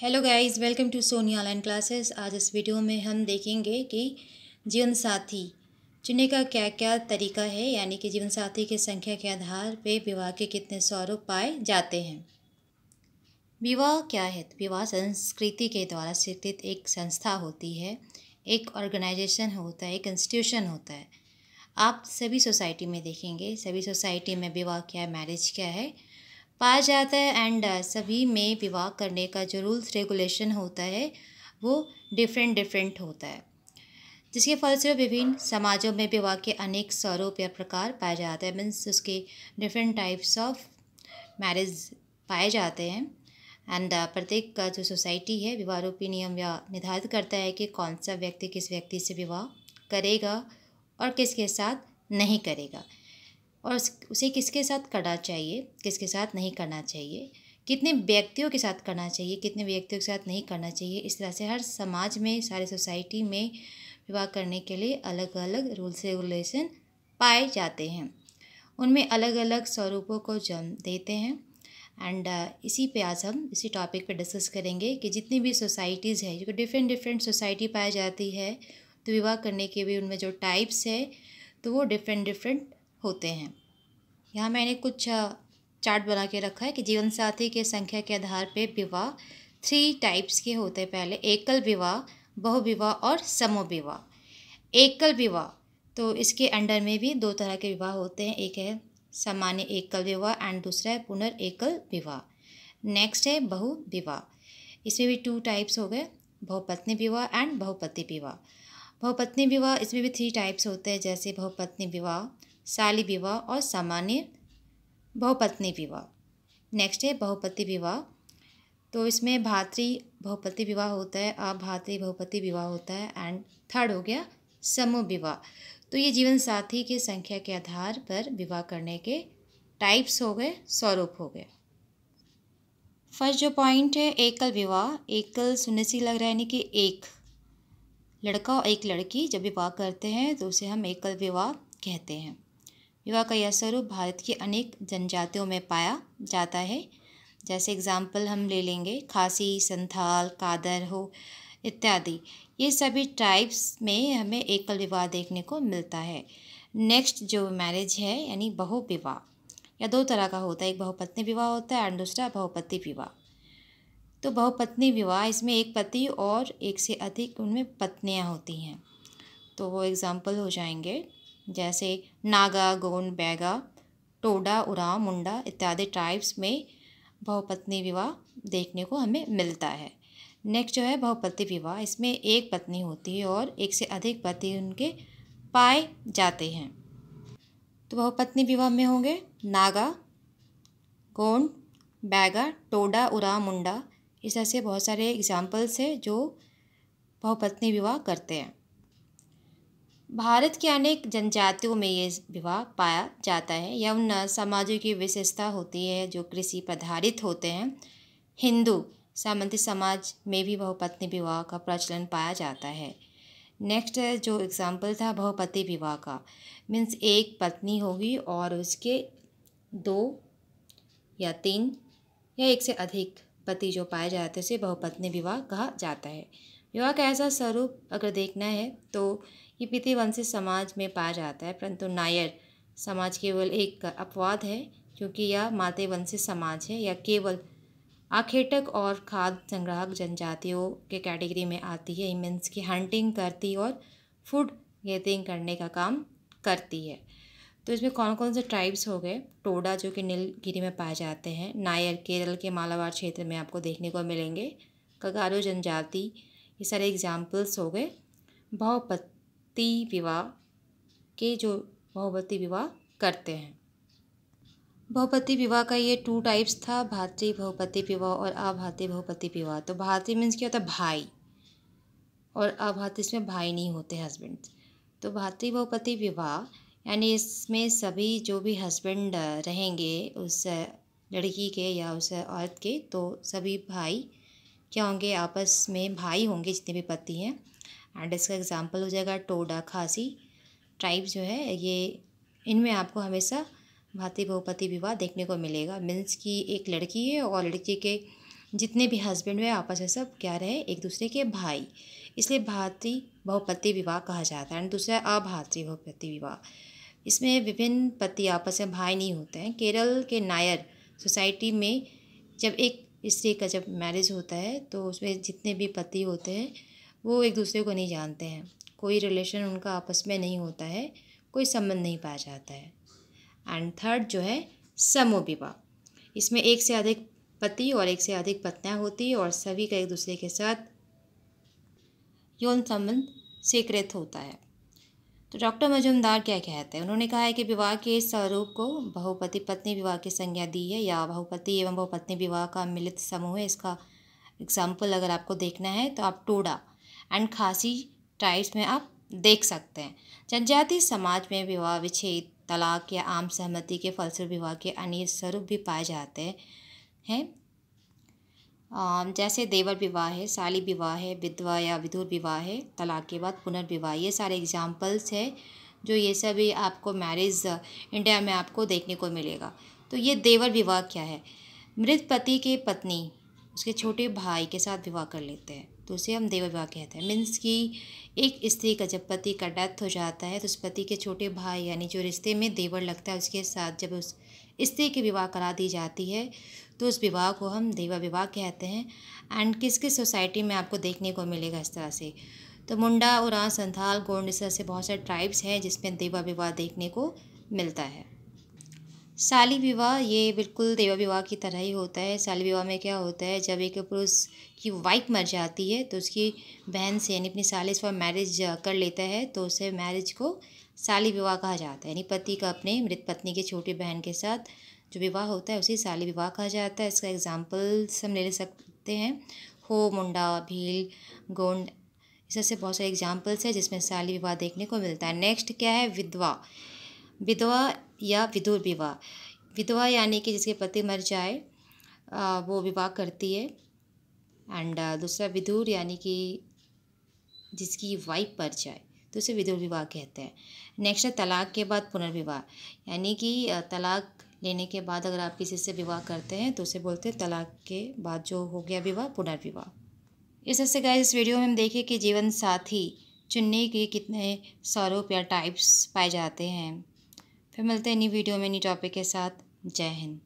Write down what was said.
hello guys welcome to Sony online classes आज इस video में हम देखेंगे कि जीवन साथी चुनने का क्या क्या तरीका है यानी कि जीवन साथी के संख्या के आधार पे विवाह के कितने स्वरूप पाए जाते हैं विवाह क्या है तो विवाह संस्कृति के द्वारा स्वीकृत एक संस्था होती है एक ऑर्गेनाइजेशन होता है एक इंस्टीट्यूशन होता है आप सभी सोसाइटी में देखेंगे सभी सोसाइटी में विवाह क्या है मैरिज क्या है पाया जाता है एंड uh, सभी में विवाह करने का जो रूल्स रेगुलेशन होता है वो डिफरेंट डिफरेंट होता है जिसके फलस्वरूप विभिन्न समाजों में विवाह के अनेक स्वरूप या प्रकार पाए जाते हैं मीन्स उसके डिफरेंट टाइप्स ऑफ मैरिज पाए जाते हैं एंड uh, प्रत्येक का जो सोसाइटी है विवाह रूपी नियम या निर्धारित करता है कि कौन सा व्यक्ति किस व्यक्ति से विवाह करेगा और किसके साथ नहीं करेगा और उसे किसके साथ करना चाहिए किसके साथ नहीं करना चाहिए कितने व्यक्तियों के साथ करना चाहिए कितने व्यक्तियों के साथ नहीं करना चाहिए इस तरह से हर समाज में सारे सोसाइटी में विवाह करने के लिए अलग अलग रूल्स रेगुलेशन पाए जाते हैं उनमें अलग अलग स्वरूपों को जन्म देते हैं एंड uh, इसी पे आज हम इसी टॉपिक पे डिस्कस करेंगे कि जितनी भी सोसाइटीज़ है जो डिफरेंट डिफरेंट सोसाइटी पाई जाती है तो विवाह करने के भी उनमें जो टाइप्स है तो वो डिफरेंट डिफरेंट होते हैं यहाँ मैंने कुछ चार्ट बना के रखा है कि जीवन साथी के संख्या के आधार पे विवाह थ्री टाइप्स के होते हैं पहले एकल विवाह बहुविवाह और समूह विवाह एकल विवाह तो इसके अंडर में भी दो तरह के विवाह होते हैं एक है सामान्य एकल विवाह एंड दूसरा है पुनर् एकल विवाह नेक्स्ट है बहु विवाह इसमें भी टू टाइप्स हो गए बहुपत्नी विवाह एंड बहुपति विवाह बहुपत्नी विवाह इसमें भी थ्री टाइप्स होते हैं जैसे बहुपत्नी विवाह शाली विवाह और सामान्य बहुपत्नी विवाह नेक्स्ट है बहुपति विवाह तो इसमें भातृ बहुपति विवाह होता है अब भातृ बहुपति विवाह होता है एंड थर्ड हो गया समूह विवाह तो ये जीवन साथी की संख्या के आधार पर विवाह करने के टाइप्स हो गए स्वरूप हो गए फर्स्ट जो पॉइंट है एकल विवाह एकल सुनने से लग रहा है यानी कि एक लड़का और एक लड़की जब विवाह करते हैं तो उसे हम एकल विवाह कहते हैं युवा का यह स्वरूप भारत की अनेक जनजातियों में पाया जाता है जैसे एग्जाम्पल हम ले लेंगे खासी संथाल कादर हो इत्यादि ये सभी ट्राइब्स में हमें एकल विवाह देखने को मिलता है नेक्स्ट जो मैरिज है यानी बहु विवाह या दो तरह का होता है एक बहुपत्नी विवाह होता है एंड दूसरा बहुपति विवाह तो बहुपत्नी विवाह इसमें एक पति और एक से अधिक उनमें पत्नियाँ होती हैं तो वो एग्ज़ाम्पल हो जाएंगे जैसे नागा गोंड बैगा टोडा उरा मुंडा इत्यादि ट्राइब्स में बहुपत्नी विवाह देखने को हमें मिलता है नेक्स्ट जो है बहुपति विवाह इसमें एक पत्नी होती है और एक से अधिक पति उनके पाए जाते हैं तो बहुपत्नी विवाह में होंगे नागा गोंड बैगा टोडा उरा मुंडा इस तरह से बहुत सारे एग्जाम्पल्स हैं जो बहुपत्नी विवाह करते हैं भारत के अनेक जनजातियों में ये विवाह पाया जाता है या उन समाजों की विशेषता होती है जो कृषि प्रधारित होते हैं हिंदू सामंती समाज में भी बहुपत्नी विवाह का प्रचलन पाया जाता है नेक्स्ट जो एग्ज़ाम्पल था बहुपति विवाह का मीन्स एक पत्नी होगी और उसके दो या तीन या एक से अधिक पति जो पाए जाते हैं उसे बहुपत्नी विवाह कहा जाता है विवाह का ऐसा स्वरूप अगर देखना है तो ये पितृवंशी समाज में पाया जाता है परंतु नायर समाज केवल एक अपवाद है क्योंकि यह मातृवंशी समाज है यह केवल आखेटक और खाद संग्राहक जनजातियों के कैटेगरी में आती है मीन्स की हंटिंग करती और फूड गैदरिंग करने का काम करती है तो इसमें कौन कौन से ट्राइब्स हो गए टोडा जो कि नीलगिरी में पाए जाते हैं नायर केरल के मालाबार क्षेत्र में आपको देखने को मिलेंगे कगारो जनजाति ये सारे एग्जाम्पल्स हो गए भावपत ती विवाह के जो बहुपति विवाह करते हैं बहुपति विवाह का ये टू टाइप्स था भारतीय बहुपति विवाह और आभातीय बहुपति विवाह तो भारतीय मीन्स क्या होता है भाई और आभातीय इसमें भाई नहीं होते हस्बैंड तो भारतीय बहुपति विवाह यानी इसमें सभी जो भी हस्बैंड रहेंगे उस लड़की के या उस औरत के तो सभी भाई क्या होंगे आपस में भाई होंगे जितने भी पति हैं एंड इसका एग्ज़ाम्पल हो जाएगा टोडा खासी ट्राइब जो है ये इनमें आपको हमेशा भाति बहुपति विवाह देखने को मिलेगा मीन्स कि एक लड़की है और लड़की के जितने भी हस्बैंड हुए आपस में सब क्या रहे एक दूसरे के भाई इसलिए भाति बहुपति विवाह कहा जाता है एंड दूसरा अभातृ बहुपति विवाह इसमें विभिन्न पति आपस में भाई नहीं होते हैं केरल के नायर सोसाइटी में जब एक स्त्री का जब मैरिज होता है तो उसमें जितने भी पति होते हैं वो एक दूसरे को नहीं जानते हैं कोई रिलेशन उनका आपस में नहीं होता है कोई संबंध नहीं पाया जाता है एंड थर्ड जो है विवाह इसमें एक से अधिक पति और एक से अधिक पत्नियाँ होती है और सभी का एक दूसरे के साथ यौन संबंध स्वीकृत होता है तो डॉक्टर मजुमदार क्या कहते हैं उन्होंने कहा है कि विवाह के इस स्वरूप को बहुपति पत्नी विवाह की संज्ञा दी है या बहुपति एवं बहुपत्नी विवाह का मिलित समूह है इसका एग्जाम्पल अगर आपको देखना है तो आप टोडा एंड खासी टाइप्स में आप देख सकते हैं जनजातीय समाज में विवाह विच्छेद तलाक या आम सहमति के फलस्वरूप विवाह के अन्य स्वरूप भी पाए जाते हैं जैसे देवर विवाह है साली विवाह है विधवा या विधुर विवाह है तलाक के बाद पुनर्विवाह ये सारे एग्जाम्पल्स है जो ये सभी आपको मैरिज इंडिया में आपको देखने को मिलेगा तो ये देवर विवाह क्या है मृत पति के पत्नी उसके छोटे भाई के साथ विवाह कर लेते हैं तो उसे हम देव विवाह कहते हैं मीन्स कि एक स्त्री का जब पति का डेथ हो जाता है तो उस पति के छोटे भाई यानी जो रिश्ते में देवर लगता है उसके साथ जब उस स्त्री की विवाह करा दी जाती है तो उस विवाह को हम देवा विवाह कहते हैं एंड किस किस सोसाइटी में आपको देखने को मिलेगा इस तरह से तो मुंडा उरान संथाल गोंडसा से बहुत सारे ट्राइब्स हैं जिसमें देवा विवाह देखने को मिलता है शाली विवाह ये बिल्कुल देवा विवाह की तरह ही होता है शाली विवाह में क्या होता है जब एक पुरुष की वाइफ मर जाती है तो उसकी बहन से यानी अपनी साले से मैरिज कर लेता है तो उसे मैरिज को शाली विवाह कहा जाता है यानी पति का अपने मृत पत्नी के छोटी बहन के साथ जो विवाह होता है उसे शाली विवाह कहा जाता है इसका एग्जाम्पल्स हम ले सकते हैं हो मुंडा भील गोंड इस तरह बहुत सारे एग्जाम्पल्स है जिसमें शाली विवाह देखने को मिलता है नेक्स्ट क्या है विधवा विधवा या विधुर विवाह विधवा यानी कि जिसके पति मर जाए वो विवाह करती है एंड दूसरा विधुर यानी कि जिसकी वाइफ मर जाए तो उसे विधुर विवाह कहते हैं नेक्स्ट है तलाक के बाद पुनर्विवाह यानी कि तलाक लेने के बाद अगर आप किसी से विवाह करते हैं तो उसे बोलते हैं तलाक के बाद जो हो गया विवाह पुनर्विवाह इस से गाय इस वीडियो में हम देखें कि जीवन साथी चुनने के कितने स्वरूप या टाइप्स पाए जाते हैं फिर मिलते हैं नई वीडियो में नई टॉपिक के साथ जय हिंद